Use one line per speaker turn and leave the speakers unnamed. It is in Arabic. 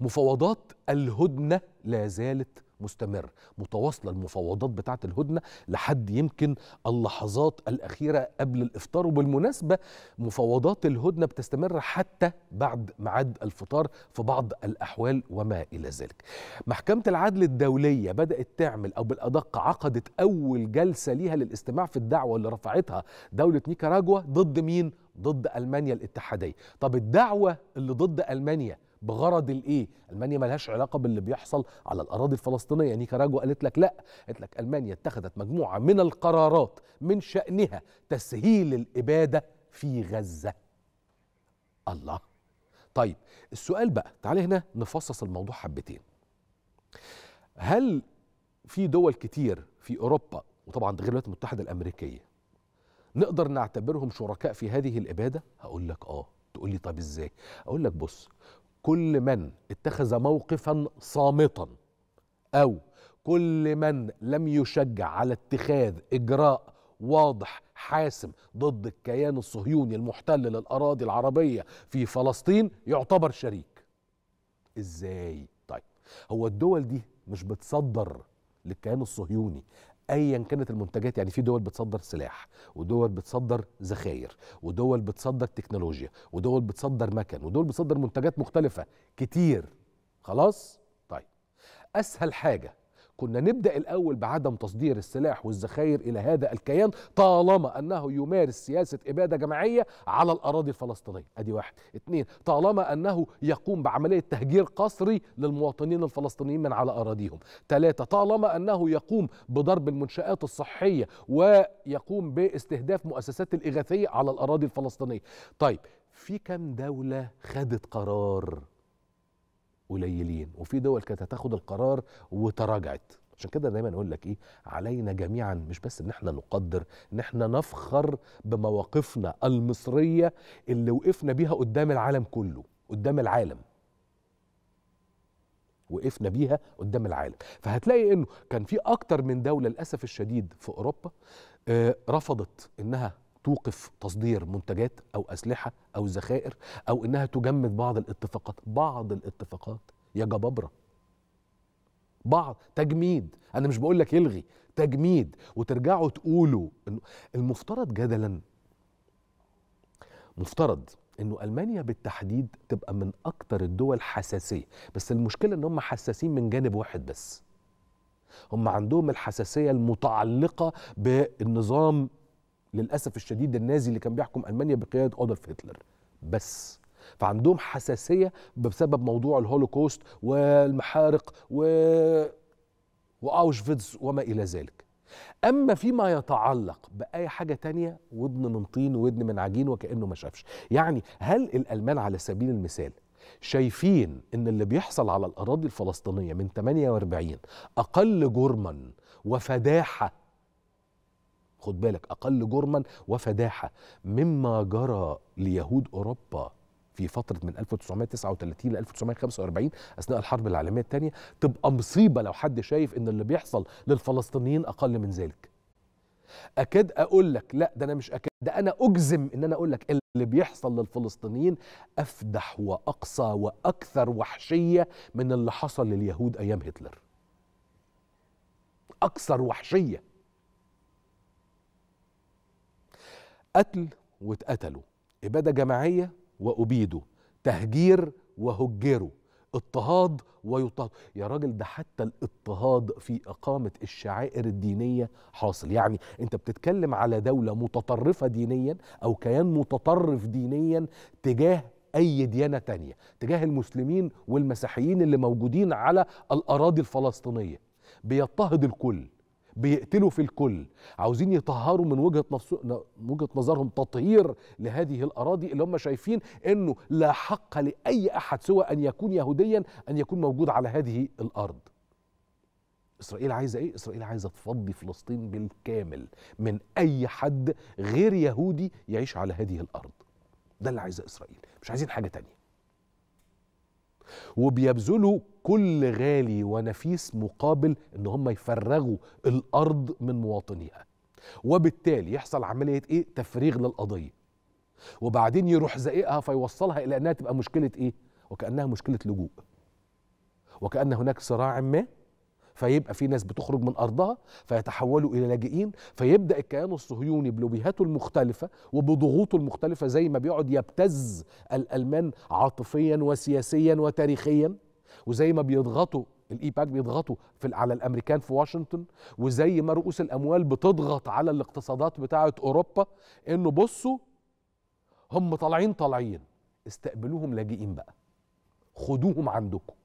مفاوضات الهدنة لا زالت مستمر متواصلة المفاوضات بتاعة الهدنة لحد يمكن اللحظات الأخيرة قبل الإفطار وبالمناسبة مفاوضات الهدنة بتستمر حتى بعد ميعاد الفطار في بعض الأحوال وما إلى ذلك محكمة العدل الدولية بدأت تعمل أو بالأدق عقدت أول جلسة ليها للاستماع في الدعوة اللي رفعتها دولة نيكاراجوا ضد مين؟ ضد ألمانيا الاتحادية طب الدعوة اللي ضد ألمانيا بغرض الايه المانيا مالهاش علاقه باللي بيحصل على الاراضي الفلسطينيه نيكاراجوا قالت لك لا قالت لك المانيا اتخذت مجموعه من القرارات من شانها تسهيل الاباده في غزه الله طيب السؤال بقى تعالى هنا نفصص الموضوع حبتين هل في دول كتير في اوروبا وطبعا غير الولايات المتحده الامريكيه نقدر نعتبرهم شركاء في هذه الاباده هقول لك اه تقول لي طب ازاي اقول لك بص كل من اتخذ موقفا صامتا او كل من لم يشجع على اتخاذ اجراء واضح حاسم ضد الكيان الصهيوني المحتل للاراضي العربيه في فلسطين يعتبر شريك ازاي طيب هو الدول دي مش بتصدر للكيان الصهيوني ايا كانت المنتجات يعني في دول بتصدر سلاح ودول بتصدر ذخاير ودول بتصدر تكنولوجيا ودول بتصدر مكن ودول بتصدر منتجات مختلفه كتير خلاص طيب اسهل حاجه كنا نبدا الاول بعدم تصدير السلاح والذخاير الى هذا الكيان طالما انه يمارس سياسه اباده جماعيه على الاراضي الفلسطينيه ادي واحد اثنين طالما انه يقوم بعمليه تهجير قسري للمواطنين الفلسطينيين من على اراضيهم ثلاثه طالما انه يقوم بضرب المنشات الصحيه ويقوم باستهداف مؤسسات الاغاثيه على الاراضي الفلسطينيه طيب في كم دوله خدت قرار قليلين وفي دول كانت هتاخد القرار وتراجعت عشان كده دايما اقول لك ايه علينا جميعا مش بس ان احنا نقدر ان احنا نفخر بمواقفنا المصريه اللي وقفنا بيها قدام العالم كله قدام العالم وقفنا بيها قدام العالم فهتلاقي انه كان في اكتر من دوله للاسف الشديد في اوروبا آه، رفضت انها توقف تصدير منتجات او اسلحه او ذخائر او انها تجمد بعض الاتفاقات بعض الاتفاقات يا جبابره بعض تجميد انا مش بقول لك يلغي تجميد وترجعوا تقولوا انه المفترض جدلا مفترض انه المانيا بالتحديد تبقى من اكثر الدول حساسيه بس المشكله ان هم حساسين من جانب واحد بس هم عندهم الحساسيه المتعلقه بالنظام للاسف الشديد النازي اللي كان بيحكم المانيا بقياده ادولف هتلر بس فعندهم حساسيه بسبب موضوع الهولوكوست والمحارق و واوشفيتز وما الى ذلك اما فيما يتعلق باي حاجه تانية ودن من طين ودن من عجين وكانه ما شافش يعني هل الالمان على سبيل المثال شايفين ان اللي بيحصل على الاراضي الفلسطينيه من 48 اقل جرما وفداحه خد بالك أقل جرما وفداحة مما جرى ليهود أوروبا في فترة من 1939 ل 1945 أثناء الحرب العالمية الثانية تبقى مصيبة لو حد شايف إن اللي بيحصل للفلسطينيين أقل من ذلك أكاد أقول لك لا ده أنا مش أكاد ده أنا أجزم إن أنا أقول لك اللي بيحصل للفلسطينيين أفدح وأقصى وأكثر وحشية من اللي حصل لليهود أيام هتلر أكثر وحشية قتل واتقتلوا إبادة جماعية وأبيدوا تهجير وهجروا اضطهاد ويضطهد يا راجل ده حتى الاضطهاد في إقامة الشعائر الدينية حاصل يعني أنت بتتكلم على دولة متطرفة دينيا أو كيان متطرف دينيا تجاه أي ديانة تانية تجاه المسلمين والمسيحيين اللي موجودين على الأراضي الفلسطينية بيضطهد الكل بيقتلوا في الكل عاوزين يطهروا من وجهه نفسه وجهه نظرهم تطهير لهذه الاراضي اللي هم شايفين انه لا حق لاي احد سوى ان يكون يهوديا ان يكون موجود على هذه الارض اسرائيل عايزه ايه اسرائيل عايزه تفضي فلسطين بالكامل من اي حد غير يهودي يعيش على هذه الارض ده اللي عايزه اسرائيل مش عايزين حاجه تانية وبيبذلوا كل غالي ونفيس مقابل ان هم يفرغوا الارض من مواطنيها وبالتالي يحصل عمليه ايه تفريغ للقضيه وبعدين يروح زائقها فيوصلها الى انها تبقى مشكله ايه وكانها مشكله لجوء وكان هناك صراع ما فيبقى في ناس بتخرج من أرضها فيتحولوا إلى لاجئين فيبدأ الكيان الصهيوني بلوبيهاته المختلفة وبضغوطه المختلفة زي ما بيقعد يبتز الألمان عاطفيا وسياسيا وتاريخيا وزي ما بيضغطوا الاي باك بيضغطوا في على الامريكان في واشنطن وزي ما رؤوس الاموال بتضغط على الاقتصادات بتاعه اوروبا انه بصوا هم طالعين طالعين استقبلوهم لاجئين بقى خدوهم عندكم